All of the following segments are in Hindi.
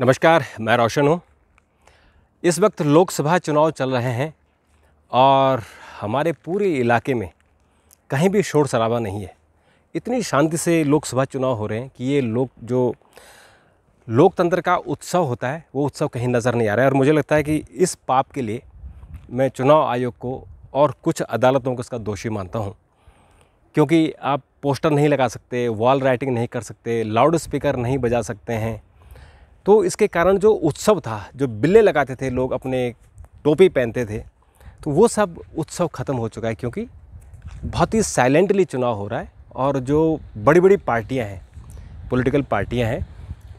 नमस्कार मैं रोशन हूँ इस वक्त लोकसभा चुनाव चल रहे हैं और हमारे पूरे इलाके में कहीं भी शोर शराबा नहीं है इतनी शांति से लोकसभा चुनाव हो रहे हैं कि ये लोग जो लोकतंत्र का उत्सव होता है वो उत्सव कहीं नज़र नहीं आ रहा है और मुझे लगता है कि इस पाप के लिए मैं चुनाव आयोग को और कुछ अदालतों को इसका दोषी मानता हूँ क्योंकि आप पोस्टर नहीं लगा सकते वॉल राइटिंग नहीं कर सकते लाउड स्पीकर नहीं बजा सकते हैं तो इसके कारण जो उत्सव था जो बिल्ले लगाते थे लोग अपने टोपी पहनते थे तो वो सब उत्सव ख़त्म हो चुका है क्योंकि बहुत ही साइलेंटली चुनाव हो रहा है और जो बड़ी बड़ी पार्टियां हैं पॉलिटिकल पार्टियां हैं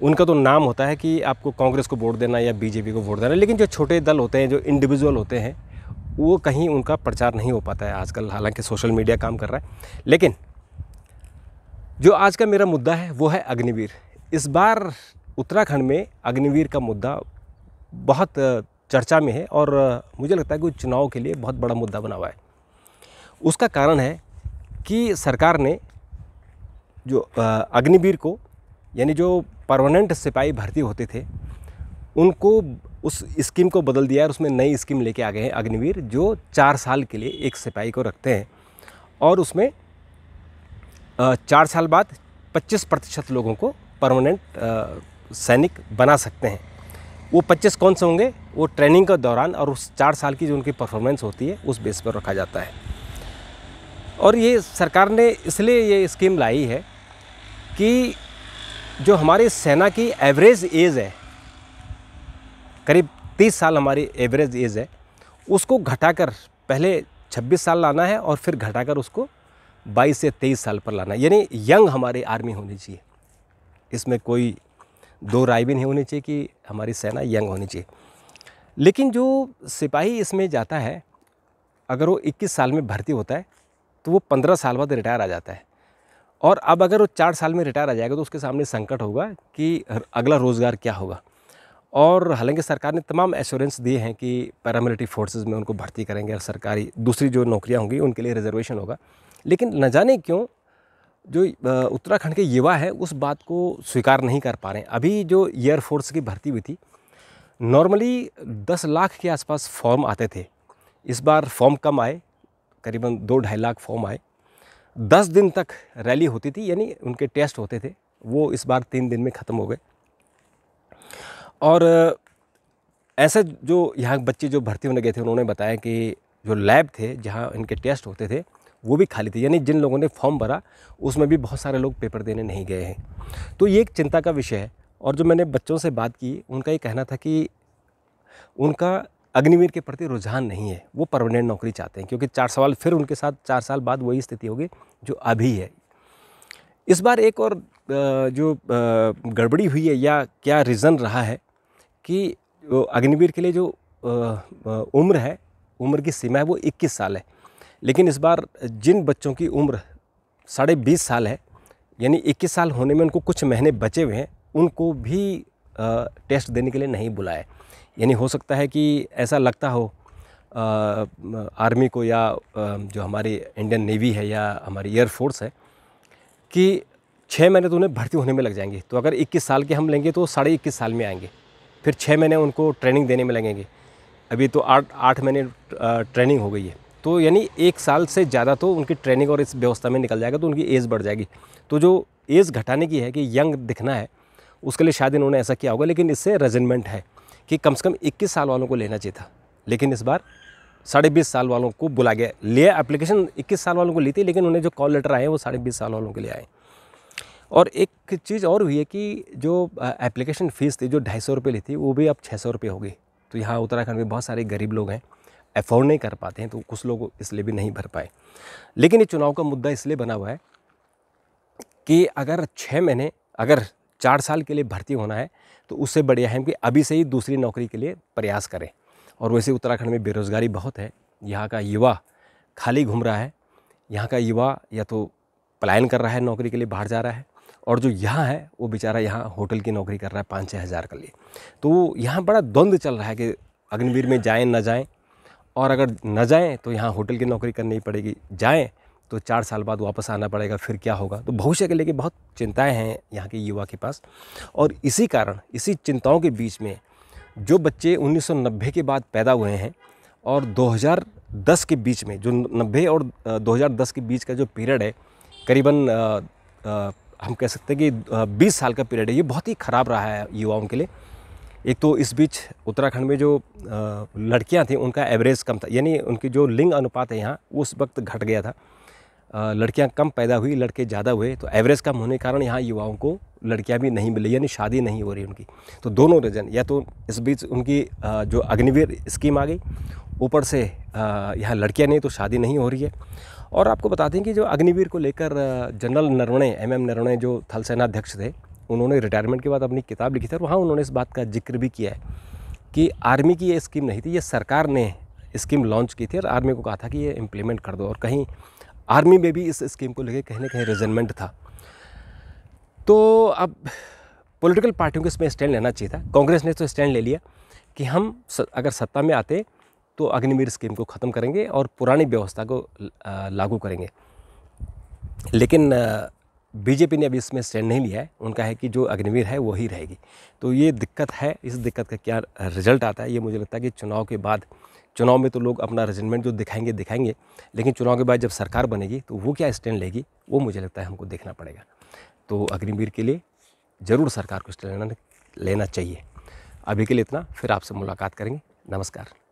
उनका तो नाम होता है कि आपको कांग्रेस को वोट देना या बीजेपी को वोट देना लेकिन जो छोटे दल होते हैं जो इंडिविजुअल होते हैं वो कहीं उनका प्रचार नहीं हो पाता है आजकल हालांकि सोशल मीडिया काम कर रहा है लेकिन जो आज का मेरा मुद्दा है वो है अग्निवीर इस बार उत्तराखंड में अग्निवीर का मुद्दा बहुत चर्चा में है और मुझे लगता है कि चुनाव के लिए बहुत बड़ा मुद्दा बना हुआ है उसका कारण है कि सरकार ने जो अग्निवीर को यानी जो परमानेंट सिपाही भर्ती होते थे उनको उस स्कीम को बदल दिया है उसमें नई स्कीम लेके आ गए हैं अग्निवीर जो चार साल के लिए एक सिपाही को रखते हैं और उसमें चार साल बाद 25 प्रतिशत लोगों को परमानेंट सैनिक बना सकते हैं वो 25 कौन से होंगे वो ट्रेनिंग के दौरान और उस चार साल की जो उनकी परफॉर्मेंस होती है उस बेस पर रखा जाता है और ये सरकार ने इसलिए ये स्कीम लाई है कि जो हमारी सेना की एवरेज एज है करीब 30 साल हमारी एवरेज एज है उसको घटाकर पहले 26 साल लाना है और फिर घटाकर उसको 22 से 23 साल पर लाना है यानी यंग हमारी आर्मी होनी चाहिए इसमें कोई दो राय भी नहीं होनी चाहिए कि हमारी सेना यंग होनी चाहिए लेकिन जो सिपाही इसमें जाता है अगर वो 21 साल में भर्ती होता है तो वो 15 साल बाद रिटायर आ जाता है और अब अगर वो चार साल में रिटायर आ जाएगा तो उसके सामने संकट होगा कि अगला रोज़गार क्या होगा और हालांकि सरकार ने तमाम एश्योरेंस दिए हैं कि पैरामिलिट्री फोर्सेज में उनको भर्ती करेंगे और सरकारी दूसरी जो नौकरियाँ होंगी उनके लिए रिजर्वेशन होगा लेकिन न जाने क्यों जो उत्तराखंड के युवा है उस बात को स्वीकार नहीं कर पा रहे हैं अभी जो एयरफोर्स की भर्ती हुई थी नॉर्मली दस लाख के आसपास फॉर्म आते थे इस बार फॉर्म कम आए करीबन दो ढाई लाख फॉर्म आए दस दिन तक रैली होती थी यानी उनके टेस्ट होते थे वो इस बार तीन दिन में ख़त्म हो गए और ऐसे जो यहाँ बच्चे जो भर्ती होने गए थे उन्होंने बताया कि जो लैब थे जहाँ इनके टेस्ट होते थे वो भी खाली थी यानी जिन लोगों ने फॉर्म भरा उसमें भी बहुत सारे लोग पेपर देने नहीं गए हैं तो ये एक चिंता का विषय है और जो मैंने बच्चों से बात की उनका ये कहना था कि उनका अग्निवीर के प्रति रुझान नहीं है वो परमानेंट नौकरी चाहते हैं क्योंकि चार सवाल फिर उनके साथ चार साल बाद वही स्थिति होगी जो अभी है इस बार एक और जो गड़बड़ी हुई है या क्या रीज़न रहा है कि अग्निवीर के लिए जो उम्र है उम्र की सीमा है वो 21 साल है लेकिन इस बार जिन बच्चों की उम्र साढ़े बीस साल है यानी इक्कीस साल होने में उनको कुछ महीने बचे हुए हैं उनको भी टेस्ट देने के लिए नहीं बुलाए यानी हो सकता है कि ऐसा लगता हो आ, आर्मी को या जो हमारी इंडियन नेवी है या हमारी एयरफोर्स है कि छः महीने तो उन्हें भर्ती होने में लग जाएंगे तो अगर 21 साल के हम लेंगे तो साढ़े इक्कीस साल में आएंगे फिर छः महीने उनको ट्रेनिंग देने में लगेंगे अभी तो आठ आठ महीने ट्रेनिंग हो गई है तो यानी एक साल से ज़्यादा तो उनकी ट्रेनिंग और इस व्यवस्था में निकल जाएगा तो उनकी एज बढ़ जाएगी तो जो एज घटाने की है कि यंग दिखना है उसके लिए शायद इन्होंने ऐसा किया होगा लेकिन इससे रेजनमेंट है कि कम से कम इक्कीस साल वालों को लेना चाहिए था लेकिन इस बार साढ़े बीस साल वालों को बुला गया लिया एप्लीकेशन इक्कीस साल वालों को ली थी लेकिन उन्हें जो कॉल लेटर आए वो साढ़े बीस साल वालों के लिए आए और एक चीज़ और हुई है कि जो एप्लीकेशन फ़ीस थी जो ढाई सौ रुपये ली थी वो भी अब छः सौ रुपये हो गई तो यहाँ उत्तराखंड में बहुत सारे गरीब लोग हैं एफोर्ड नहीं कर पाते हैं तो कुछ लोग इसलिए भी नहीं भर पाए लेकिन ये चुनाव का मुद्दा इसलिए बना हुआ है कि अगर छः महीने अगर चार साल के लिए भर्ती होना है तो उससे बढ़िया है कि अभी से ही दूसरी नौकरी के लिए प्रयास करें और वैसे उत्तराखंड में बेरोज़गारी बहुत है यहाँ का युवा खाली घूम रहा है यहाँ का युवा या तो पलायन कर रहा है नौकरी के लिए बाहर जा रहा है और जो यहाँ है वो बेचारा यहाँ होटल की नौकरी कर रहा है पाँच छः हज़ार के लिए तो यहाँ बड़ा द्वंद्व चल रहा है कि अग्निवीर में जाएँ ना जाएँ और अगर न जाएँ तो यहाँ होटल की नौकरी करनी पड़ेगी जाएँ तो चार साल बाद वापस आना पड़ेगा फिर क्या होगा तो भविष्य के लेके बहुत चिंताएं हैं यहाँ के युवा के पास और इसी कारण इसी चिंताओं के बीच में जो बच्चे 1990 के बाद पैदा हुए हैं और 2010 के बीच में जो 90 और 2010 के बीच का जो पीरियड है करीबन हम कह सकते हैं कि 20 साल का पीरियड है ये बहुत ही ख़राब रहा है युवाओं के लिए एक तो इस बीच उत्तराखंड में जो लड़कियां थी उनका एवरेज कम था यानी उनकी जो लिंग अनुपात है यहाँ उस वक्त घट गया था लड़कियां कम पैदा हुई लड़के ज़्यादा हुए तो एवरेज कम होने के कारण यहाँ युवाओं को लड़कियां भी नहीं मिली यानी शादी नहीं हो रही उनकी तो दोनों रीज़न या तो इस बीच उनकी जो अग्निवीर स्कीम आ गई ऊपर से यहाँ लड़कियां नहीं तो शादी नहीं हो रही है और आपको बता दें कि जो अग्निवीर को लेकर general Naravane M M Naravane जो थल सेनाध्यक्ष थे उन्होंने रिटायरमेंट के बाद अपनी किताब लिखी थी और वहाँ उन्होंने इस बात का जिक्र भी किया है कि आर्मी की ये स्कीम नहीं थी ये सरकार ने स्कीम लॉन्च की थी और आर्मी को कहा था कि ये इम्प्लीमेंट कर दो और कहीं आर्मी में भी इस स्कीम को लेकर कहीं ना कहीं रिजनमेंट था तो अब पॉलिटिकल पार्टियों को इसमें स्टैंड लेना चाहिए था कांग्रेस ने तो स्टैंड ले लिया कि हम अगर सत्ता में आते तो अग्निवीर स्कीम को ख़त्म करेंगे और पुरानी व्यवस्था को लागू करेंगे लेकिन बीजेपी ने अभी इसमें स्टैंड नहीं लिया है उनका है कि जो अग्निवीर है वही रहेगी तो ये दिक्कत है इस दिक्कत का क्या रिजल्ट आता है ये मुझे लगता है कि चुनाव के बाद चुनाव में तो लोग अपना रेजिमेंट जो दिखाएंगे दिखाएंगे लेकिन चुनाव के बाद जब सरकार बनेगी तो वो क्या स्टैंड लेगी वो मुझे लगता है हमको देखना पड़ेगा तो अग्निवीर के लिए ज़रूर सरकार को स्टैंड लेना चाहिए अभी के लिए इतना फिर आपसे मुलाकात करेंगे नमस्कार